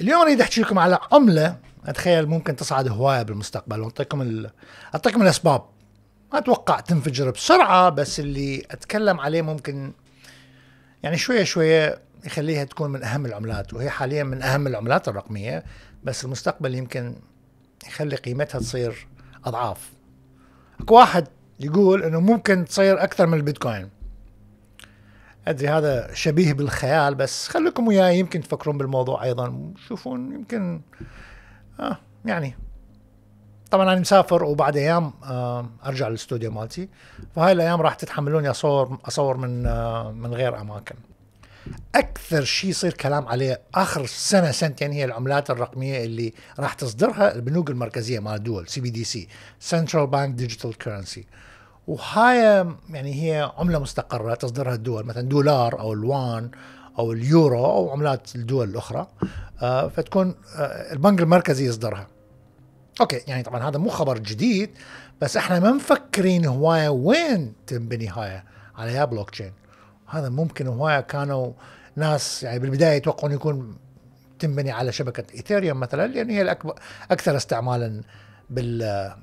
اليوم اريد احكي لكم على عمله اتخيل ممكن تصعد هوايه بالمستقبل واعطيكم ال... اعطيكم الاسباب ما اتوقع تنفجر بسرعه بس اللي اتكلم عليه ممكن يعني شويه شويه يخليها تكون من اهم العملات وهي حاليا من اهم العملات الرقميه بس المستقبل يمكن يخلي قيمتها تصير اضعاف اكو واحد يقول انه ممكن تصير اكثر من البيتكوين ادري هذا شبيه بالخيال بس خليكم وياي يمكن تفكرون بالموضوع ايضا وشوفون يمكن آه يعني طبعا انا مسافر وبعد ايام آه ارجع للاستوديو مالتي فهاي الايام راح تتحملوني اصور اصور من آه من غير اماكن اكثر شيء يصير كلام عليه اخر سنه سنتين يعني هي العملات الرقميه اللي راح تصدرها البنوك المركزيه مال الدول سي بي دي سي سنترال بانك ديجيتال كرنسي وهاي يعني هي عمله مستقره تصدرها الدول مثلا دولار او الوان او اليورو او عملات الدول الاخرى آه، فتكون آه، البنك المركزي يصدرها اوكي يعني طبعا هذا مو خبر جديد بس احنا ما مفكرين هوايه وين تنبني هاي على يا بلوك تشين هذا ممكن هوايه كانوا ناس يعني بالبدايه يتوقعون يكون تنبني على شبكه ايثيريوم مثلا لان هي الاكبر اكثر استعمالا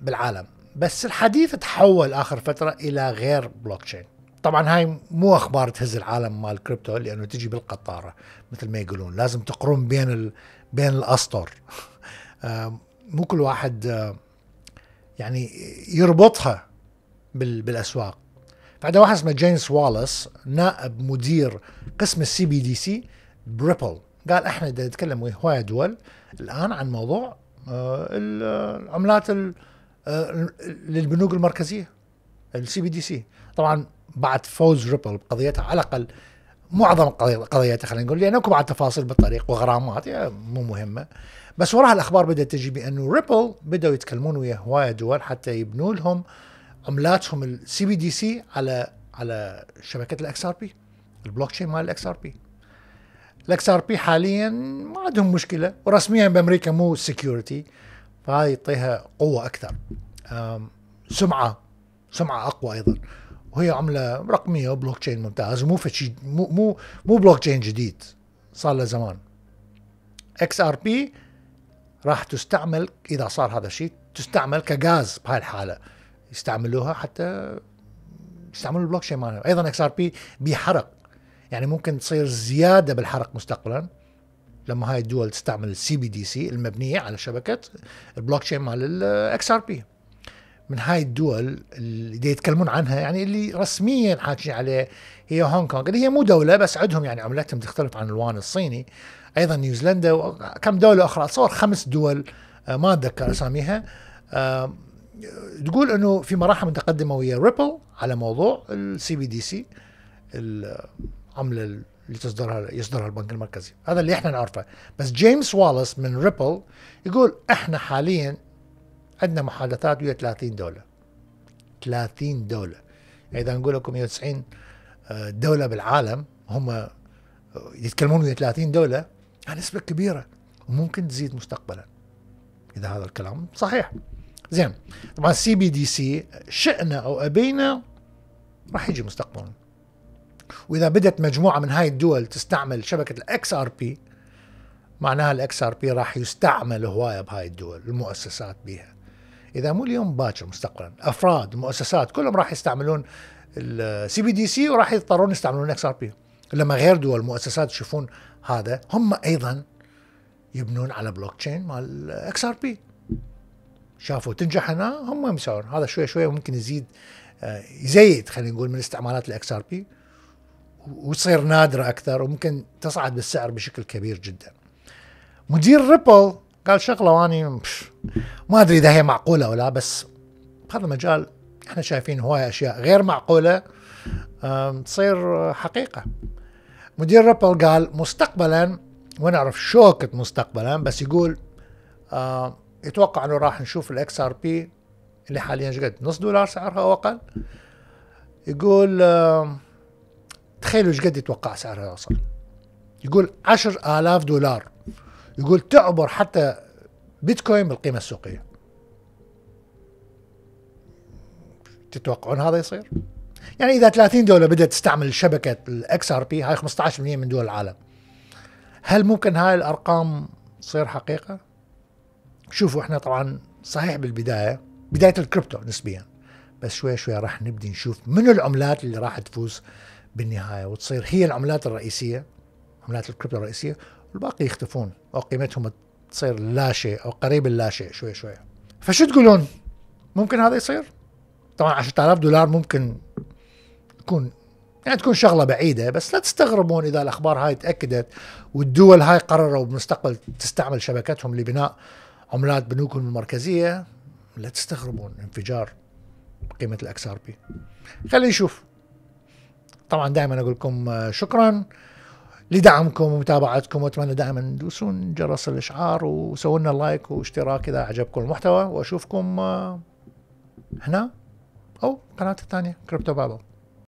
بالعالم بس الحديث تحول اخر فتره الى غير بلوك تشين طبعا هاي مو اخبار تهز العالم مال كريبتو لانه تجي بالقطاره مثل ما يقولون لازم تقرون بين ال... بين الاسطر مو كل واحد يعني يربطها بال... بالاسواق بعد واحد اسمه جيمس والاس نائب مدير قسم السي بي دي سي بريبل قال احنا نتكلم ويا هواي دول الان عن موضوع العملات آه، ال... آه، آه، للبنوك المركزيه السي بي دي سي طبعا بعد فوز ريبل بقضيتها على الاقل معظم قضيتها خلينا نقول لان اكو بعد تفاصيل بالطريق وغرامات يعني مو مهمه بس وراها الاخبار بدات تجي بانه ريبل بداوا يتكلمون ويا هوايه دول حتى يبنوا لهم عملاتهم السي بي دي سي على على شبكه الاكس ار بي البلوك تشين مال الاكس ار بي الاكس ار بي حاليا ما عندهم مشكله ورسميا بامريكا مو سكيورتي فهذا يعطيها قوه اكثر سمعه سمعه اقوى ايضا وهي عمله رقميه وبلوك تشين ممتاز مو فشي مو مو مو بلوك تشين جديد صار له زمان اكس ار بي راح تستعمل اذا صار هذا الشيء تستعمل كغاز بهاي الحاله يستعملوها حتى يستعملوا البلوك تشين مالهم ايضا اكس ار بي بيحرق يعني ممكن تصير زياده بالحرق مستقبلا لما هاي الدول تستعمل السي بي دي سي المبنيه على شبكه البلوك تشين مال الاكس ار بي من هاي الدول اللي يتكلمون عنها يعني اللي رسميا حاكي عليه هي هونغ كونغ اللي هي مو دوله بس عندهم يعني عملتهم تختلف عن الوان الصيني ايضا نيوزيلندا وكم دوله اخرى اتصور خمس دول آه، ما اتذكر اساميها آه، تقول انه في مراحل متقدمه ويا ريبل على موضوع السي بي دي سي العمله اللي تصدرها يصدرها البنك المركزي هذا اللي احنا نعرفه بس جيمس والاس من ريبل يقول احنا حاليا عندنا محادثات ويا 30 دوله 30 دوله اذا نقول لكم 190 آه، دوله بالعالم هم آه، يتكلمون ويا 30 دوله يعني نسبه كبيره وممكن تزيد مستقبلا اذا هذا الكلام صحيح زين طبعا السي بي دي سي شئنا او ابينا راح يجي مستقبلا واذا بدت مجموعه من هاي الدول تستعمل شبكه الاكس ار بي معناها الاكس ار بي راح يستعمل هوايه بهاي الدول المؤسسات بيها اذا مو اليوم باكر مستقبلا افراد مؤسسات كلهم راح يستعملون السي بي دي سي وراح يضطرون يستعملون الاكس ار بي لما غير دول مؤسسات يشوفون هذا هم ايضا يبنون على بلوك تشين مال الاكس ار بي شافوا تنجح هنا هم يسوون هذا شوي شوي ممكن يزيد آه، يزيد خلينا نقول من استعمالات الاكس ار بي وتصير نادرة أكثر وممكن تصعد بالسعر بشكل كبير جدا مدير ريبل قال شغلة واني ما أدري إذا هي معقولة ولا لا بس هذا المجال احنا شايفين هواي أشياء غير معقولة تصير حقيقة مدير ريبل قال مستقبلا ونعرف شوكة مستقبلا بس يقول يتوقع انه راح نشوف الاكس ار بي اللي حاليا شقد نص دولار سعرها او اقل يقول آه تخيلوا ايش قد يتوقع سعرها يوصل يقول 10000 دولار يقول تعبر حتى بيتكوين بالقيمة السوقية تتوقعون هذا يصير؟ يعني إذا 30 دولة بدأت تستعمل شبكة الاكس ار بي هاي 15% من دول العالم هل ممكن هاي الأرقام تصير حقيقة؟ شوفوا احنا طبعا صحيح بالبداية بداية الكريبتو نسبيا بس شوي شوي راح نبدي نشوف من العملات اللي راح تفوز بالنهايه وتصير هي العملات الرئيسيه عملات الكريبتو الرئيسيه والباقي يختفون او قيمتهم تصير لا شيء او قريب اللا شيء شوي شوي فشو تقولون؟ ممكن هذا يصير؟ طبعا 10000 دولار ممكن تكون يعني تكون شغله بعيده بس لا تستغربون اذا الاخبار هاي تاكدت والدول هاي قرروا بالمستقبل تستعمل شبكتهم لبناء عملات بنوكهم المركزيه لا تستغربون انفجار قيمه الاكس ار بي خلينا نشوف طبعا دائما اقول لكم شكرا لدعمكم ومتابعتكم واتمنى دائما تدوسون جرس الاشعار وسووا لنا لايك واشتراك اذا عجبكم المحتوى واشوفكم آه، هنا او قناتي الثانيه كريبتو بابل